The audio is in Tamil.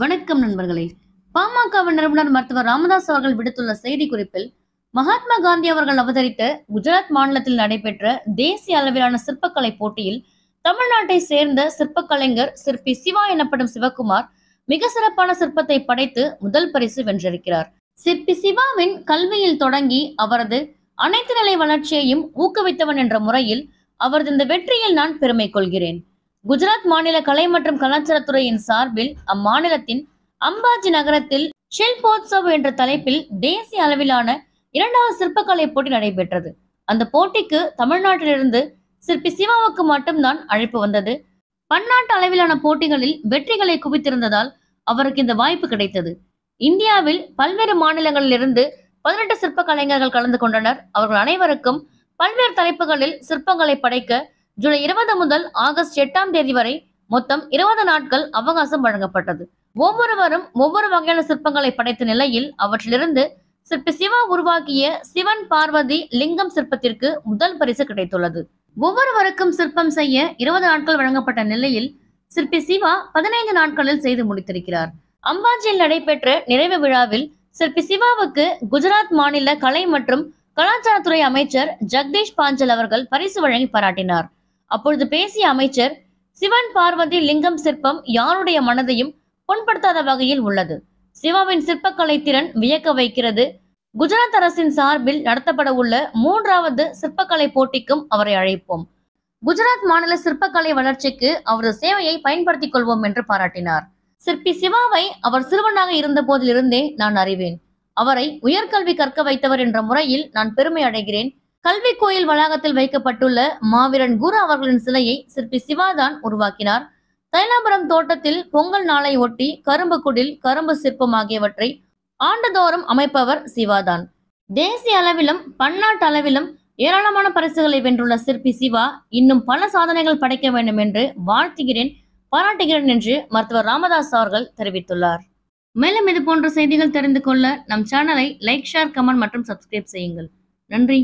வணக்கம் நண்பர்களே பாமகவின் நிறுவனர் மருத்துவர் ராமதாஸ் அவர்கள் விடுத்துள்ள செய்தி குறிப்பில் மகாத்மா காந்தி அவர்கள் அவதரித்த குஜராத் மாநிலத்தில் நடைபெற்ற தேசிய அளவிலான சிற்பக்கலை போட்டியில் தமிழ்நாட்டை சேர்ந்த சிற்பக்கலைஞர் சிற்பி சிவா எனப்படும் சிவகுமார் மிக சிறப்பான சிற்பத்தை படைத்து முதல் பரிசு வென்றிருக்கிறார் சிற்பி சிவாவின் கல்வியில் தொடங்கி அவரது அனைத்து நிலை வளர்ச்சியையும் ஊக்குவித்தவன் என்ற முறையில் அவரது இந்த வெற்றியில் நான் பெருமை கொள்கிறேன் குஜராத் மாநில கலை மற்றும் கலாச்சாரத்துறையின் சார்பில் அம்மாநிலத்தின் அம்பாஜி நகரத்தில் ஷில்போத்சவ் என்ற தலைப்பில் தேசிய அளவிலான இரண்டாவது சிற்பக்கலை போட்டி நடைபெற்றது அந்த போட்டிக்கு தமிழ்நாட்டிலிருந்து சிற்பி சிவாவுக்கு மட்டும்தான் அழைப்பு வந்தது பன்னாட்டு அளவிலான போட்டிகளில் வெற்றிகளை குவித்திருந்ததால் அவருக்கு இந்த வாய்ப்பு கிடைத்தது இந்தியாவில் பல்வேறு மாநிலங்களிலிருந்து பதினெட்டு சிற்ப கலைஞர்கள் கலந்து கொண்டனர் அவர்கள் அனைவருக்கும் பல்வேறு தலைப்புகளில் சிற்பங்களை படைக்க ஜூலை இருபது முதல் ஆகஸ்ட் எட்டாம் தேதி வரை மொத்தம் இருபது நாட்கள் அவகாசம் வழங்கப்பட்டது ஒவ்வொருவரும் ஒவ்வொரு வகையான சிற்பங்களை படைத்த நிலையில் அவற்றிலிருந்து சிற்பி சிவா உருவாக்கிய சிவன் பார்வதி லிங்கம் சிற்பத்திற்கு முதல் பரிசு கிடைத்துள்ளது ஒவ்வொருவருக்கும் சிற்பம் செய்ய இருபது நாட்கள் வழங்கப்பட்ட நிலையில் சிற்பி சிவா பதினைந்து நாட்களில் செய்து முடித்திருக்கிறார் அம்பாஜியில் நடைபெற்ற நிறைவு விழாவில் சிற்பி சிவாவுக்கு குஜராத் மாநில கலை மற்றும் கலாச்சாரத்துறை அமைச்சர் ஜெகதீஷ் பாஞ்சல் அவர்கள் பரிசு வழங்கி பாராட்டினார் அப்பொழுது பேசிய அமைச்சர் சிவன் பார்வதி லிங்கம் சிற்பம் யாருடைய மனதையும் புண்படுத்தாத வகையில் உள்ளது சிவாவின் சிற்பக்கலை திறன் வியக்க வைக்கிறது குஜராத் அரசின் சார்பில் நடத்தப்பட உள்ள மூன்றாவது சிற்பக்கலை போட்டிக்கும் அவரை அழைப்போம் குஜராத் மாநில சிற்பக்கலை வளர்ச்சிக்கு அவரது சேவையை பயன்படுத்திக் கொள்வோம் என்று பாராட்டினார் சிற்பி சிவாவை அவர் சிறுவனாக இருந்த போதிலிருந்தே நான் அறிவேன் அவரை உயர்கல்வி கற்க வைத்தவர் என்ற முறையில் நான் பெருமை அடைகிறேன் கல்வி கோயில் வளாகத்தில் வைக்கப்பட்டுள்ள மாவீரன் குரு அவர்களின் சிலையை சிற்பி சிவாதான் உருவாக்கினார் தைலாபுரம் தோட்டத்தில் பொங்கல் நாளை ஒட்டி கரும்பு குடில் கரும்பு சிற்பம் ஆகியவற்றை ஆண்டுதோறும் அமைப்பவர் சிவாதான் தேசிய அளவிலும் பன்னாட்டு அளவிலும் ஏராளமான பரிசுகளை வென்றுள்ள சிற்பி சிவா இன்னும் பல சாதனைகள் படைக்க வேண்டும் என்று வாழ்த்துகிறேன் பாராட்டுகிறேன் என்று மருத்துவர் ராமதாஸ் அவர்கள் தெரிவித்துள்ளார் மேலும் இது போன்ற செய்திகள் தெரிந்து கொள்ள நம் சேனலை லைக் ஷேர் கமெண்ட் மற்றும் சப்ஸ்கிரைப் செய்யுங்கள் நன்றி